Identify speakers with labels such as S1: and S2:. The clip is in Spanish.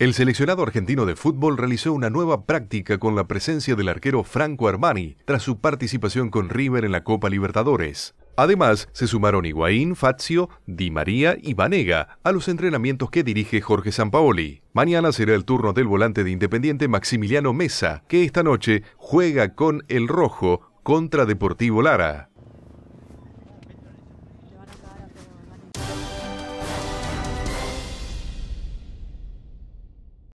S1: El seleccionado argentino de fútbol realizó una nueva práctica con la presencia del arquero Franco Armani tras su participación con River en la Copa Libertadores. Además, se sumaron Higuaín, Fazio, Di María y Vanega a los entrenamientos que dirige Jorge Sampaoli. Mañana será el turno del volante de Independiente Maximiliano Mesa, que esta noche juega con el Rojo contra Deportivo Lara.